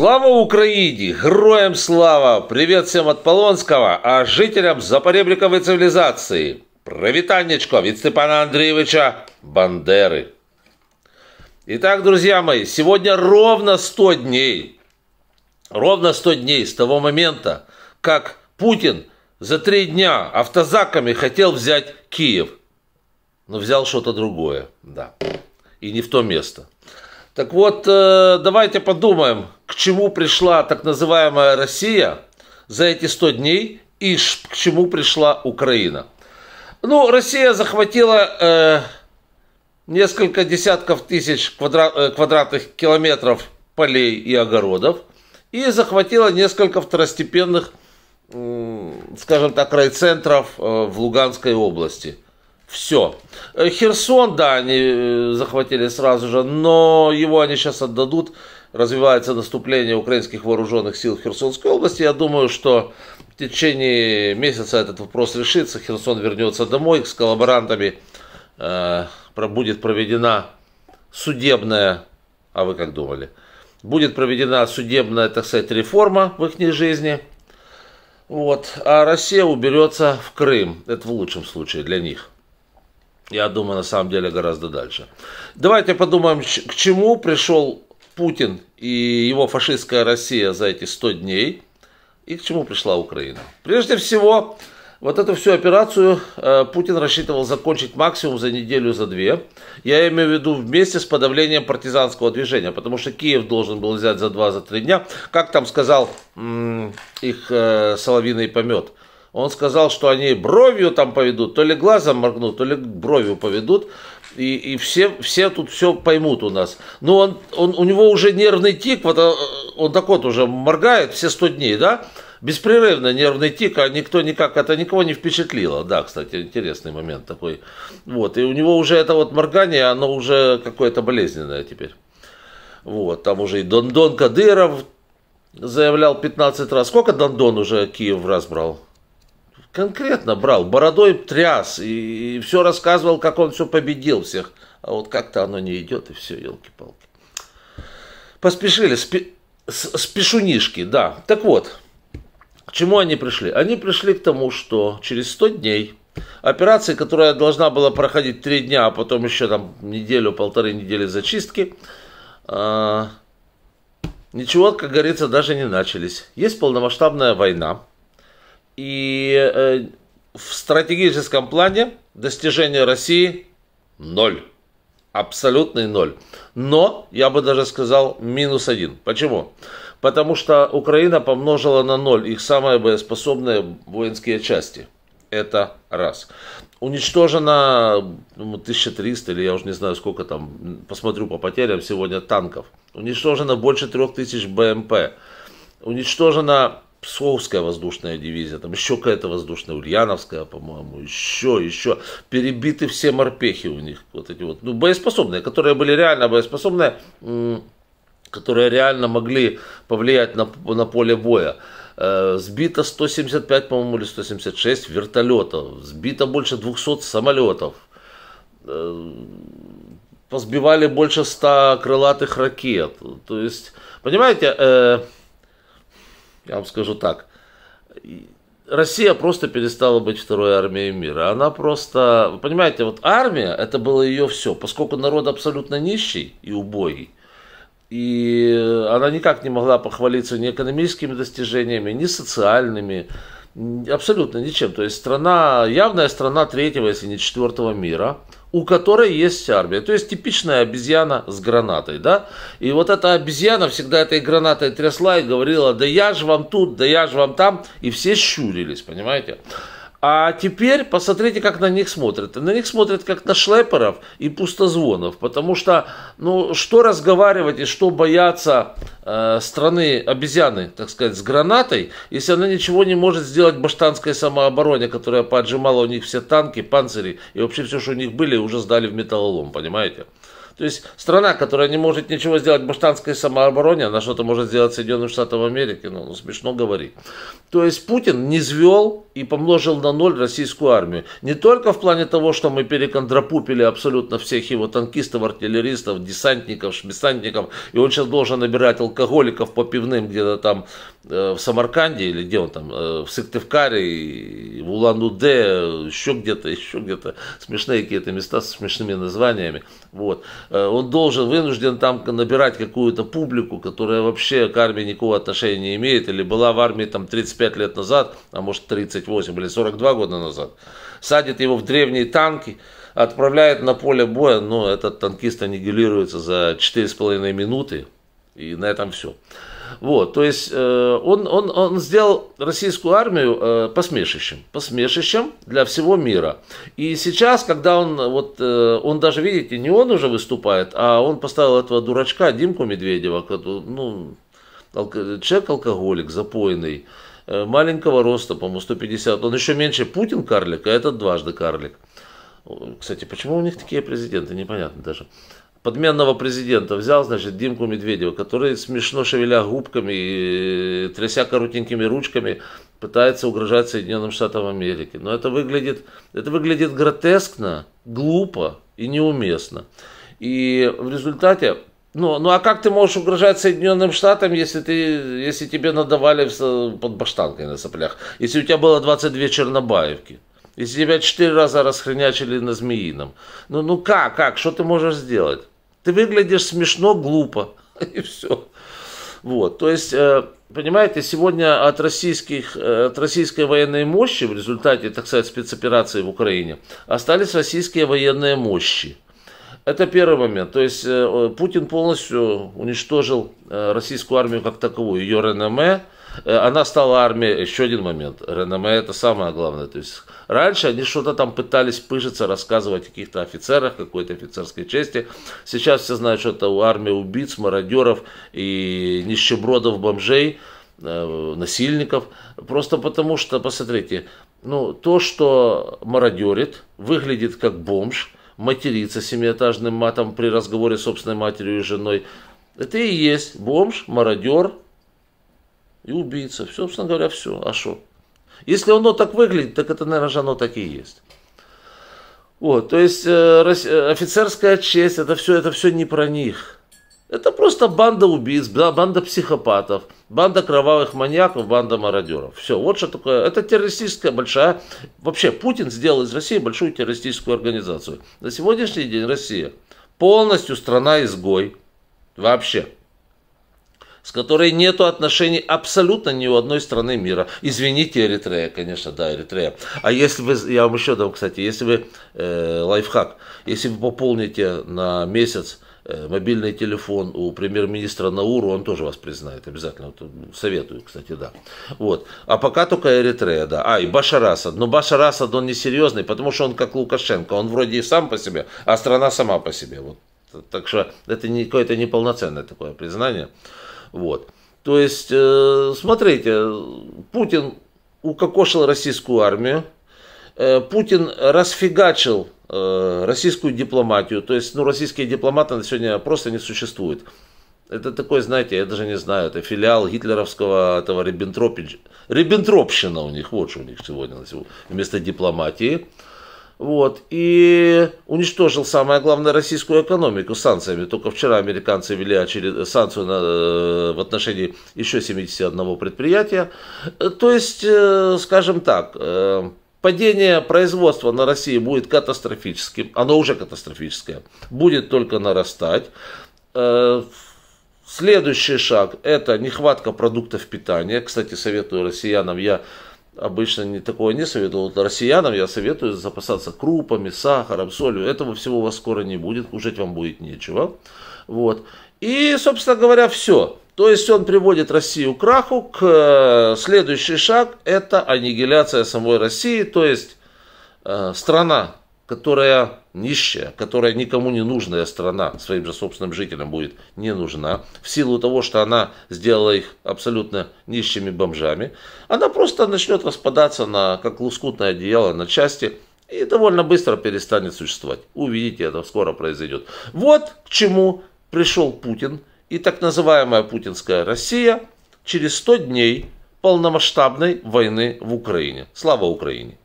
Слава Украине! Героям слава! Привет всем от Полонского, а жителям запоребриковой цивилизации. Провитанечко від Степана Андреевича Бандеры. Итак, друзья мои, сегодня ровно 100 дней. Ровно 100 дней с того момента, как Путин за три дня автозаками хотел взять Киев. Но взял что-то другое, да. И не в то место. Так вот, э, давайте подумаем, к чему пришла так называемая Россия за эти 100 дней и к чему пришла Украина. Ну, Россия захватила э, несколько десятков тысяч квадрат, э, квадратных километров полей и огородов и захватила несколько второстепенных, э, скажем так, райцентров э, в Луганской области. Все. Э, Херсон, да, они э, захватили сразу же, но его они сейчас отдадут развивается наступление украинских вооруженных сил в Херсонской области. Я думаю, что в течение месяца этот вопрос решится. Херсон вернется домой. С коллаборантами э, будет проведена судебная... А вы как думали? Будет проведена судебная, так сказать, реформа в их жизни. Вот. А Россия уберется в Крым. Это в лучшем случае для них. Я думаю, на самом деле гораздо дальше. Давайте подумаем, к чему пришел Путин и его фашистская Россия за эти 100 дней и к чему пришла Украина. Прежде всего, вот эту всю операцию э, Путин рассчитывал закончить максимум за неделю, за две. Я имею в виду вместе с подавлением партизанского движения, потому что Киев должен был взять за два, за три дня. Как там сказал их э, соловиный помет – он сказал, что они бровью там поведут, то ли глазом моргнут, то ли бровью поведут. И, и все, все тут все поймут у нас. Ну, он, он, у него уже нервный тик, вот э, он так вот уже моргает все 100 дней, да? Беспрерывно нервный тик, а никто никак, это никого не впечатлило. Да, кстати, интересный момент такой. Вот, и у него уже это вот моргание, оно уже какое-то болезненное теперь. Вот, там уже и Дондон Кадыров заявлял 15 раз. Сколько Дондон уже Киев разбрал? брал? конкретно брал, бородой тряс и, и все рассказывал, как он все победил всех. А вот как-то оно не идет, и все, елки-палки. Поспешили, спи, спешунишки, да. Так вот, к чему они пришли? Они пришли к тому, что через 100 дней операция, которая должна была проходить 3 дня, а потом еще там неделю, полторы недели зачистки, э, ничего, как говорится, даже не начались. Есть полномасштабная война, и э, в стратегическом плане достижение России ноль. Абсолютный ноль. Но, я бы даже сказал, минус один. Почему? Потому что Украина помножила на ноль их самые боеспособные воинские части. Это раз. Уничтожено 1300 ну, или я уже не знаю сколько там, посмотрю по потерям сегодня танков. Уничтожено больше 3000 БМП. Уничтожено Псковская воздушная дивизия, там еще какая-то воздушная, Ульяновская, по-моему, еще, еще. Перебиты все морпехи у них, вот эти вот, ну, боеспособные, которые были реально боеспособные, которые реально могли повлиять на, на поле боя. Э, сбито 175, по-моему, или 176 вертолетов. Сбито больше 200 самолетов. Э, позбивали больше 100 крылатых ракет. То есть, понимаете, э, я вам скажу так, Россия просто перестала быть второй армией мира. Она просто, вы понимаете, вот армия, это было ее все, поскольку народ абсолютно нищий и убогий. И она никак не могла похвалиться ни экономическими достижениями, ни социальными, абсолютно ничем. То есть страна, явная страна третьего, если не четвертого мира – у которой есть армия. То есть типичная обезьяна с гранатой, да? И вот эта обезьяна всегда этой гранатой трясла и говорила, да я же вам тут, да я же вам там, и все щурились, понимаете? А теперь посмотрите, как на них смотрят. На них смотрят как на шлеперов и пустозвонов, потому что, ну, что разговаривать и что бояться э, страны обезьяны, так сказать, с гранатой, если она ничего не может сделать баштанской самообороне, которая поджимала у них все танки, панцири и вообще все, что у них были, уже сдали в металлолом, понимаете? То есть страна, которая не может ничего сделать в баштанской самообороне, она что-то может сделать Соединенным Штатам Америки, ну, ну смешно говорить. То есть Путин не звел и помножил на ноль российскую армию. Не только в плане того, что мы перекондропупили абсолютно всех его танкистов, артиллеристов, десантников, шмесантников, и он сейчас должен набирать алкоголиков по пивным где-то там э, в Самарканде или где он там, э, в Сыктывкаре, в Улан-Удэ, еще где-то, еще где-то. Смешные какие-то места с смешными названиями. Вот. Э, он должен, вынужден там набирать какую-то публику, которая вообще к армии никакого отношения не имеет, или была в армии там 35 лет назад, а может 38 или 42 года назад, садит его в древние танки, отправляет на поле боя, но этот танкист аннигилируется за 4,5 минуты, и на этом все. Вот, то есть э, он, он, он сделал российскую армию э, посмешищем, посмешищем для всего мира. И сейчас, когда он, вот, э, он даже, видите, не он уже выступает, а он поставил этого дурачка Димку Медведева, ну, человек-алкоголик, запойный, э, маленького роста, по-моему, 150. Он еще меньше Путин карлик, а этот дважды карлик. Кстати, почему у них такие президенты, непонятно даже подменного президента взял, значит, Димку Медведева, который смешно шевеля губками и э, тряся коротенькими ручками пытается угрожать Соединенным Штатам Америки. Но это выглядит, это выглядит гротескно, глупо и неуместно. И в результате ну, ну а как ты можешь угрожать Соединенным Штатам, если, ты, если тебе надавали под баштанкой на соплях? Если у тебя было 22 чернобаевки? Если тебя четыре раза расхренячили на змеином. Ну, ну как, как, что ты можешь сделать? Ты выглядишь смешно, глупо. И все. Вот, то есть, э, понимаете, сегодня от, российских, э, от российской военной мощи в результате, так сказать, спецоперации в Украине остались российские военные мощи. Это первый момент. То есть э, Путин полностью уничтожил российскую армию как таковую, ее РНМ, Э, она стала армией, еще один момент, реноме а это самое главное, то есть раньше они что-то там пытались пыжиться, рассказывать о каких-то офицерах, какой-то офицерской чести, сейчас все знают, что это армия убийц, мародеров и нищебродов, бомжей, э, насильников, просто потому что, посмотрите, ну, то, что мародерит, выглядит как бомж, матерится семиэтажным матом при разговоре с собственной матерью и женой, это и есть бомж, мародер, и убийца. Все, собственно говоря, все. А что? Если оно так выглядит, так это, наверное, же оно так и есть. Вот, то есть э, э офицерская честь, это все, это все не про них. Это просто банда убийц, банда психопатов, банда кровавых маньяков, банда мародеров. Все, вот что такое. Это террористическая большая... Вообще, Путин сделал из России большую террористическую организацию. На сегодняшний день Россия полностью страна-изгой. Вообще с которой нет отношений абсолютно ни у одной страны мира. Извините, Эритрея, конечно, да, Эритрея. А если вы, я вам еще дам, кстати, если вы, э, лайфхак, если вы пополните на месяц э, мобильный телефон у премьер-министра Науру, он тоже вас признает обязательно. Советую, кстати, да. Вот. А пока только Эритрея, да. А, и Башар Асад. Но Башар Асад, он несерьезный, потому что он как Лукашенко. Он вроде и сам по себе, а страна сама по себе. Вот. Так что это не какое-то неполноценное такое признание. Вот. То есть, э, смотрите, Путин укокошил российскую армию, э, Путин расфигачил э, российскую дипломатию, то есть, ну, российские дипломаты на сегодня просто не существуют. Это такой, знаете, я даже не знаю, это филиал гитлеровского этого Риббентропи... Риббентропщина у них, вот что у них сегодня, вместо дипломатии вот, и уничтожил, самое главное, российскую экономику санкциями. Только вчера американцы ввели очеред... санкцию на... Э, в отношении еще 71 предприятия. Э, то есть, э, скажем так, падение производства на России будет катастрофическим, оно уже катастрофическое, будет только нарастать. Следующий шаг – это нехватка продуктов питания. Кстати, советую россиянам, я обычно не, такого не советую. Вот россиянам я советую запасаться крупами, сахаром, солью. Этого всего у вас скоро не будет, кушать вам будет нечего. Вот. И, собственно говоря, все. То есть он приводит Россию к краху, к э, следующий шаг – это аннигиляция самой России, то есть э, страна которая нищая, которая никому не нужная страна своим же собственным жителям будет не нужна, в силу того, что она сделала их абсолютно нищими бомжами, она просто начнет распадаться на, как лоскутное одеяло, на части и довольно быстро перестанет существовать. Увидите, это скоро произойдет. Вот к чему пришел Путин и так называемая путинская Россия через 100 дней полномасштабной войны в Украине. Слава Украине!